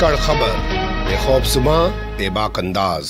कड़ खबर बेखौबसुमा बेबाक अंदाज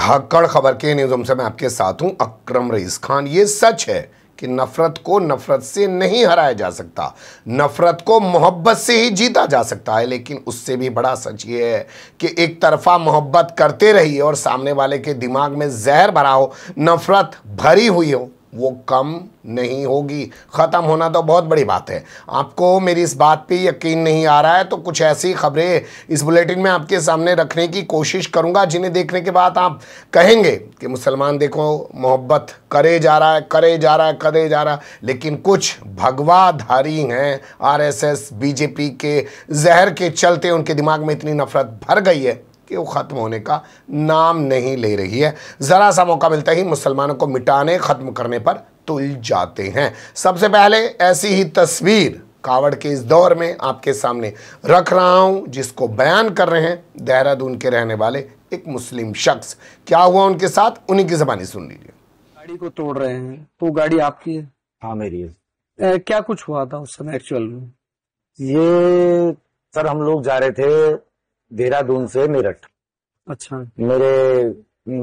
धाकड़ खबर के न्यूज से मैं आपके साथ हूं अक्रम रईस खान ये सच है कि नफरत को नफरत से नहीं हराया जा सकता नफरत को मोहब्बत से ही जीता जा सकता है लेकिन उससे भी बड़ा सच ये है कि एक तरफा मोहब्बत करते रहिए और सामने वाले के दिमाग में जहर भरा हो नफरत भरी हुई हो वो कम नहीं होगी ख़त्म होना तो बहुत बड़ी बात है आपको मेरी इस बात पे यकीन नहीं आ रहा है तो कुछ ऐसी खबरें इस बुलेटिन में आपके सामने रखने की कोशिश करूंगा जिन्हें देखने के बाद आप कहेंगे कि मुसलमान देखो मोहब्बत करे जा रहा है करे जा रहा है करे जा रहा है लेकिन कुछ भगवाधारी हैं आर बीजेपी के जहर के चलते उनके दिमाग में इतनी नफरत भर गई है कि वो ख़त्म होने का नाम नहीं ले रही है ज़रा सा मौका मिलता ही मुसलमानों को मिटाने ख़त्म करने पर तुल जाते हैं सबसे पहले ऐसी ही तस्वीर कावड़ के इस दौर में आपके सामने रख रहा हूँ जिसको बयान कर रहे हैं देहरादून के रहने वाले एक मुस्लिम शख्स क्या हुआ उनके साथ उन्हीं की जबानी सुन लीजिए गाड़ी को तोड़ रहे हैं तो गाड़ी आपकी है हाँ मेरी है क्या कुछ हुआ था उस समय एक्चुअल में ये सर हम लोग जा रहे थे देहरादून से मेरठ अच्छा मेरे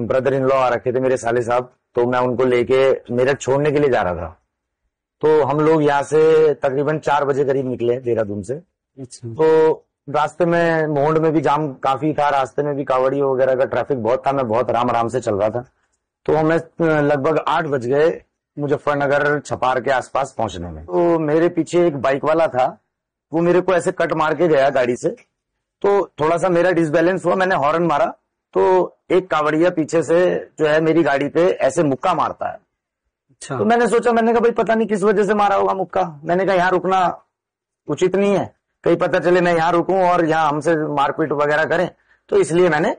ब्रदर इन लॉ आ रखे थे मेरे साले साहब तो मैं उनको लेके मेरठ छोड़ने के लिए जा रहा था तो हम लोग यहाँ से तकरीबन चार बजे करीब निकले देहरादून से अच्छा। तो रास्ते में मोहड में भी जाम काफी था रास्ते में भी कावड़ी वगैरह का ट्रैफिक बहुत था मैं बहुत आराम आराम से चल रहा था तो हमें लगभग आठ बज गए मुजफ्फरनगर छपार के आसपास पहुंचने में तो मेरे पीछे एक बाइक वाला था वो मेरे को ऐसे कट मार के गया गाड़ी से तो थोड़ा सा मेरा डिसबैलेंस हुआ मैंने हॉर्न मारा तो एक कावड़िया पीछे से जो है मेरी गाड़ी पे ऐसे मुक्का मारता है अच्छा। तो मैंने सोचा मैंने कहा भाई पता नहीं किस वजह से मारा होगा मुक्का मैंने कहा यहाँ रुकना उचित नहीं है कहीं पता चले मैं यहाँ रुकू और यहाँ हमसे मारपीट वगैरह करें तो इसलिए मैंने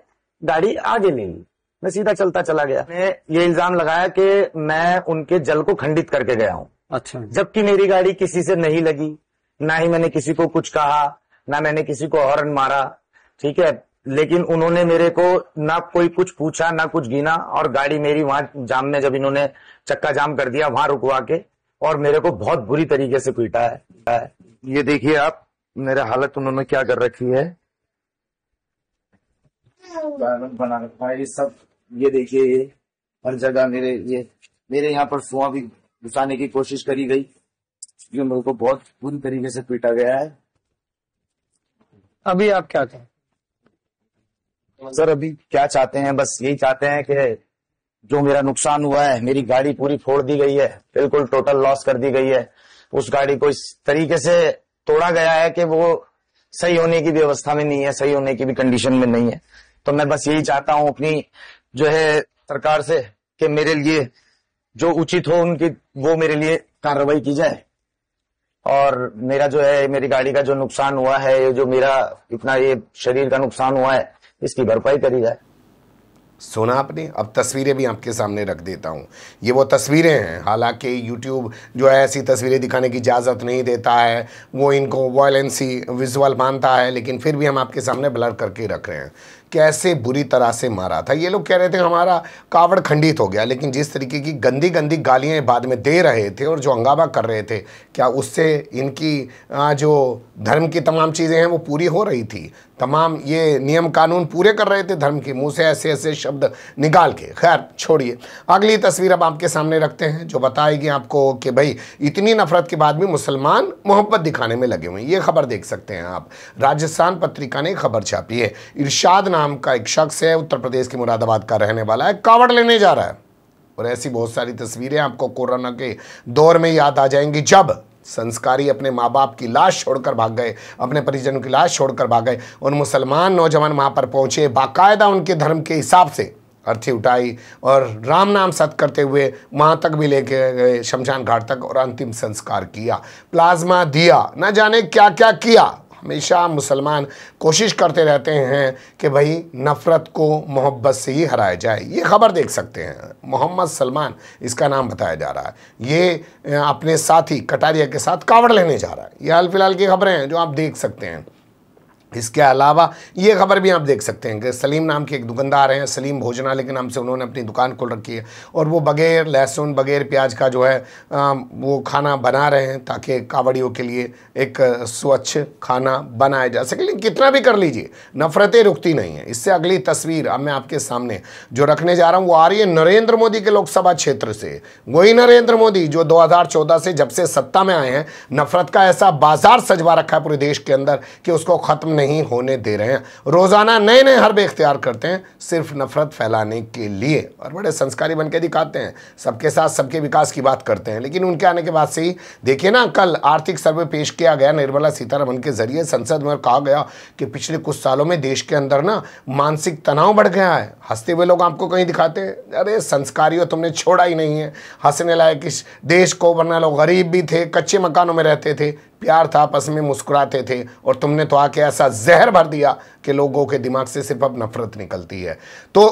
गाड़ी आगे ले ली मैं सीधा चलता चला गया मैं ये इल्जाम लगाया कि मैं उनके जल को खंडित करके गया हूँ अच्छा जबकि मेरी गाड़ी किसी से नहीं लगी ना ही मैंने किसी को कुछ कहा ना मैंने किसी को हॉर्न मारा ठीक है लेकिन उन्होंने मेरे को ना कोई कुछ पूछा ना कुछ गिना और गाड़ी मेरी वहां जाम में जब इन्होंने चक्का जाम कर दिया वहां रुकवा के और मेरे को बहुत बुरी तरीके से पीटा है ये देखिए आप मेरा हालत उन्होंने क्या कर रखी है बना ये सब ये देखिए ये हर जगह मेरे ये मेरे यहाँ पर सुहा भी घुसाने की कोशिश करी गई क्योंकि मेरे को बहुत बुरी तरीके से पीटा गया है अभी आप क्या कहें सर अभी क्या चाहते हैं बस यही चाहते हैं कि जो मेरा नुकसान हुआ है मेरी गाड़ी पूरी फोड़ दी गई है बिल्कुल टोटल लॉस कर दी गई है उस गाड़ी को इस तरीके से तोड़ा गया है कि वो सही होने की व्यवस्था में नहीं है सही होने की भी कंडीशन में नहीं है तो मैं बस यही चाहता हूं अपनी जो है सरकार से कि मेरे लिए जो उचित हो उनकी वो मेरे लिए कार्रवाई की जाए और मेरा जो है मेरी गाड़ी का जो नुकसान हुआ है जो मेरा इतना ये शरीर का नुकसान हुआ है इसकी भरपाई करी जाए सुना आपने अब तस्वीरें भी आपके सामने रख देता हूँ ये वो तस्वीरें हैं हालांकि यूट्यूब जो है ऐसी तस्वीरें दिखाने की इजाज़त नहीं देता है वो इनको वायलेंसी विजुअल मानता है लेकिन फिर भी हम आपके सामने ब्लर करके रख रहे हैं कैसे बुरी तरह से मारा था ये लोग कह रहे थे हमारा कावड़ खंडित हो गया लेकिन जिस तरीके की गंदी गंदी गालियाँ बाद में दे रहे थे और जो हंगामा कर रहे थे क्या उससे इनकी जो धर्म की तमाम चीज़ें हैं वो पूरी हो रही थी तमाम ये नियम कानून पूरे कर रहे थे धर्म के मुँह से ऐसे ऐसे शब्द निकाल के खैर छोड़िए अगली तस्वीर अब आपके सामने रखते हैं जो बताएगी आपको कि भाई इतनी नफरत के बाद भी मुसलमान मोहब्बत दिखाने में लगे हुए हैं ये खबर देख सकते हैं आप राजस्थान पत्रिका ने खबर छापी है इर्शाद नाम का एक शख्स है उत्तर प्रदेश के मुरादाबाद का रहने वाला है कावड़ लेने जा रहा है और ऐसी बहुत सारी तस्वीरें आपको कोरोना के दौर में याद आ जाएंगी जब संस्कारी अपने माँ बाप की लाश छोड़कर भाग गए अपने परिजनों की लाश छोड़कर भाग गए उन मुसलमान नौजवान वहाँ पर पहुँचे बाकायदा उनके धर्म के हिसाब से अर्थी उठाई और राम नाम सत करते हुए वहाँ तक भी लेके गए शमशान घाट तक और अंतिम संस्कार किया प्लाज्मा दिया न जाने क्या क्या किया हमेशा मुसलमान कोशिश करते रहते हैं कि भाई नफ़रत को मोहब्बत से ही हराया जाए ये ख़बर देख सकते हैं मोहम्मद सलमान इसका नाम बताया जा रहा है ये अपने साथी कटारिया के साथ कावड़ लेने जा रहा है ये हाल फिलहाल की खबरें हैं जो आप देख सकते हैं इसके अलावा ये खबर भी आप देख सकते हैं कि सलीम नाम के एक दुकानदार हैं सलीम भोजनालय के नाम से उन्होंने अपनी दुकान खोल रखी है और वो बगैर लहसुन बगैर प्याज का जो है आ, वो खाना बना रहे हैं ताकि कावड़ियों के लिए एक स्वच्छ खाना बनाया जा सके लेकिन कितना भी कर लीजिए नफ़रतें रुकती नहीं हैं इससे अगली तस्वीर अब मैं आपके सामने जो रखने जा रहा हूँ वो आ रही है नरेंद्र मोदी के लोकसभा क्षेत्र से वही नरेंद्र मोदी जो दो से जब से सत्ता में आए हैं नफ़रत का ऐसा बाजार सजवा रखा है पूरे देश के अंदर कि उसको ख़त्म नहीं होने दे रहे हैं रोज़ाना नए नए हर्ब इख्तियार करते हैं सिर्फ नफरत फैलाने के लिए और बड़े संस्कारी बन के दिखाते हैं सबके साथ सबके विकास की बात करते हैं लेकिन उनके आने के बाद से ही देखिए ना कल आर्थिक सर्वे पेश किया गया निर्मला सीतारमन के जरिए संसद में कहा गया कि पिछले कुछ सालों में देश के अंदर ना मानसिक तनाव बढ़ गया है हंसते हुए लोग आपको कहीं दिखाते हैं अरे संस्कारी हो तुमने छोड़ा ही नहीं है हंसने लायक इस देश को वरना लोग गरीब भी थे कच्चे मकानों में रहते थे प्यार था आपस में मुस्कुराते थे और तुमने तो आके ऐसा जहर भर दिया कि लोगों के दिमाग से सिर्फ अब नफरत निकलती है तो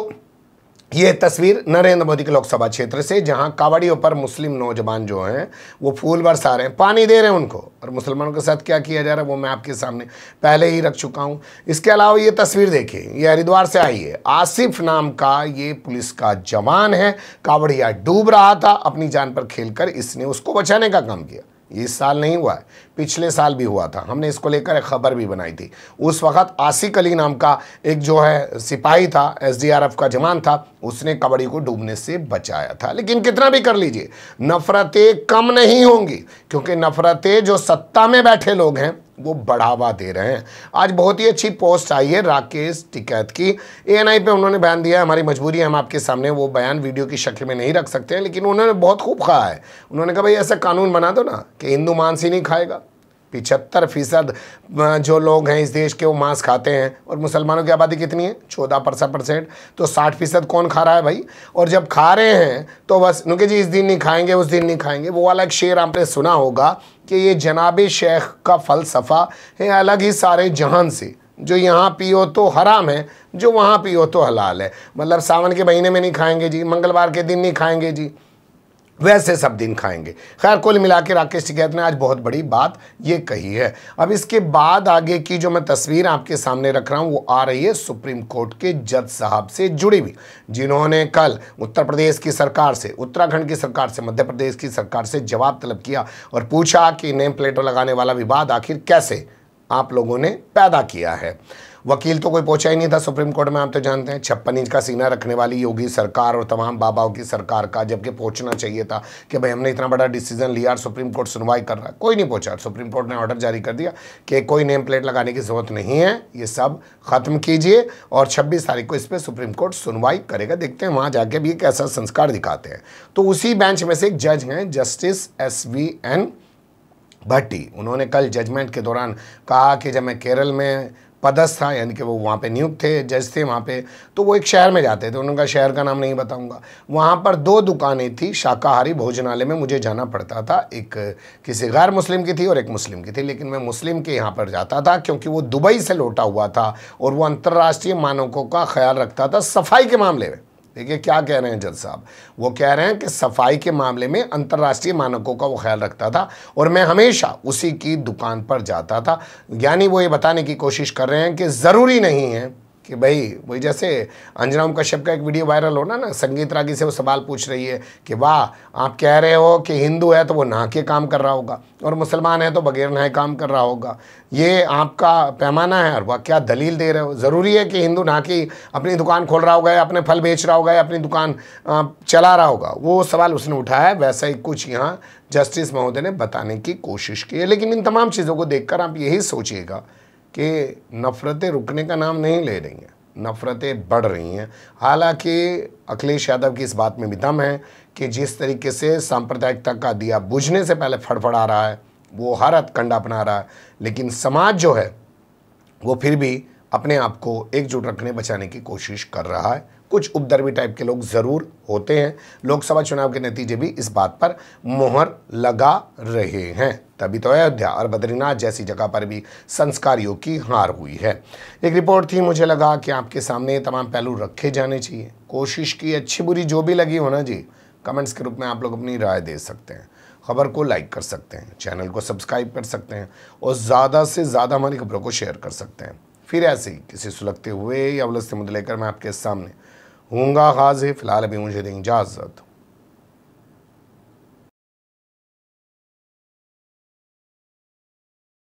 ये तस्वीर नरेंद्र मोदी के लोकसभा क्षेत्र से जहां कावड़ियों पर मुस्लिम नौजवान जो हैं वो फूल बरसा रहे हैं पानी दे रहे हैं उनको और मुसलमानों के साथ क्या किया जा रहा है वो मैं आपके सामने पहले ही रख चुका हूं इसके अलावा ये तस्वीर देखिए ये हरिद्वार से आई है आसिफ नाम का ये पुलिस का जवान है कावड़िया डूब रहा था अपनी जान पर खेल इसने उसको बचाने का काम किया इस साल नहीं हुआ है पिछले साल भी हुआ था हमने इसको लेकर एक खबर भी बनाई थी उस वक्त आसिक अली नाम का एक जो है सिपाही था एसडीआरएफ का जवान था उसने कबड्डी को डूबने से बचाया था लेकिन कितना भी कर लीजिए नफरतें कम नहीं होंगी क्योंकि नफरतें जो सत्ता में बैठे लोग हैं वो बढ़ावा दे रहे हैं आज बहुत ही अच्छी पोस्ट आई है राकेश टिकैत की एएनआई पे उन्होंने बयान दिया हमारी मजबूरी है हम आपके सामने वो बयान वीडियो की शक्ल में नहीं रख सकते हैं लेकिन उन्होंने बहुत खूब कहा है उन्होंने कहा भाई ऐसा कानून बना दो ना कि हिंदू मांस ही नहीं खाएगा पिछहत्तर फीसद जो लोग हैं इस देश के वो मांस खाते हैं और मुसलमानों की आबादी कितनी है चौदह परसेंट परसेंट तो साठ फीसद कौन खा रहा है भाई और जब खा रहे हैं तो बस नुके जी इस दिन नहीं खाएंगे उस दिन नहीं खाएंगे वो वाला एक शेर आपने सुना होगा कि ये जनाब शेख का फ़लसफ़ा है अलग ही सारे जहान से जो यहाँ पियो तो हराम है जो वहाँ पियो तो हलाल है मतलब सावन के महीने में नहीं खाएंगे जी मंगलवार के दिन नहीं खाएंगे जी वैसे सब दिन खाएंगे खैर कुल मिला के राकेश टिकैत ने आज बहुत बड़ी बात ये कही है अब इसके बाद आगे की जो मैं तस्वीर आपके सामने रख रहा हूँ वो आ रही है सुप्रीम कोर्ट के जज साहब से जुड़ी हुई जिन्होंने कल उत्तर प्रदेश की सरकार से उत्तराखंड की सरकार से मध्य प्रदेश की सरकार से जवाब तलब किया और पूछा कि नेम प्लेटों लगाने वाला विवाद आखिर कैसे आप लोगों ने पैदा किया है वकील तो कोई पहुंचा ही नहीं था सुप्रीम कोर्ट में आप तो जानते हैं छप्पन इंच का सीना रखने वाली योगी सरकार और तमाम बाबाओं की सरकार का जबकि पहुंचना चाहिए था कि भाई हमने इतना बड़ा डिसीजन लिया और सुप्रीम कोर्ट सुनवाई कर रहा है कोई नहीं पहुंचा सुप्रीम कोर्ट ने ऑर्डर जारी कर दिया कि कोई नेम प्लेट लगाने की ज़रूरत नहीं है ये सब ख़त्म कीजिए और छब्बीस तारीख को इस पर सुप्रीम कोर्ट सुनवाई करेगा देखते हैं वहाँ जाके भी कैसा संस्कार दिखाते हैं तो उसी बेंच में से एक जज हैं justice S V N Bhatti उन्होंने कल जजमेंट के दौरान कहा कि जब मैं केरल में पदस्थ था यानी कि वो वहाँ पे नियुक्त थे जज थे वहाँ पे तो वो एक शहर में जाते थे उन्होंने कहा शहर का नाम नहीं बताऊंगा वहाँ पर दो दुकानें थी शाकाहारी भोजनालय में मुझे जाना पड़ता था एक किसी गैर मुस्लिम की थी और एक मुस्लिम की थी लेकिन मैं मुस्लिम के यहाँ पर जाता था क्योंकि वो दुबई से लौटा हुआ था और वो अंतर्राष्ट्रीय मानकों का ख्याल रखता था सफाई के मामले में देखिए क्या कह रहे हैं जज साहब वो कह रहे हैं कि सफाई के मामले में अंतर्राष्ट्रीय मानकों का वो ख्याल रखता था और मैं हमेशा उसी की दुकान पर जाता था यानी वो ये बताने की कोशिश कर रहे हैं कि ज़रूरी नहीं है कि भाई वही जैसे अंजनाम कश्यप का एक वीडियो वायरल होना ना संगीत रागी से वो सवाल पूछ रही है कि वाह आप कह रहे हो कि हिंदू है तो वो नहा के काम कर रहा होगा और मुसलमान है तो बगैर नहाए काम कर रहा होगा ये आपका पैमाना है और वह क्या दलील दे रहे हो ज़रूरी है कि हिंदू नहा के अपनी दुकान खोल रहा होगा या अपने फल बेच रहा होगा या अपनी दुकान चला रहा होगा वो सवाल उसने उठाया है वैसा ही कुछ यहाँ जस्टिस महोदय ने बताने की कोशिश की है लेकिन इन तमाम चीज़ों को देखकर आप यही सोचिएगा कि नफ़रतें रुकने का नाम नहीं ले रही हैं नफ़रतें बढ़ रही हैं हालांकि अखिलेश यादव की इस बात में भी दम है कि जिस तरीके से सांप्रदायिकता का दिया बुझने से पहले फड़फड़ा रहा है वो हर हथकंडा अपना रहा है लेकिन समाज जो है वो फिर भी अपने आप को एकजुट रखने बचाने की कोशिश कर रहा है कुछ उपद्रवी टाइप के लोग ज़रूर होते हैं लोकसभा चुनाव के नतीजे भी इस बात पर मोहर लगा रहे हैं तभी तो अयोध्या और बद्रीनाथ जैसी जगह पर भी संस्कारियों की हार हुई है एक रिपोर्ट थी मुझे लगा कि आपके सामने तमाम पहलू रखे जाने चाहिए कोशिश की अच्छी बुरी जो भी लगी हो ना जी कमेंट्स के रूप में आप लोग अपनी राय दे सकते हैं खबर को लाइक कर सकते हैं चैनल को सब्सक्राइब कर सकते हैं और ज़्यादा से ज़्यादा हमारी खबरों को शेयर कर सकते हैं फिर ऐसे ही किसी सुलगते हुए या उलझते मुद्दे लेकर मैं आपके सामने ومنغا غازي في العالمي منجد إنجاز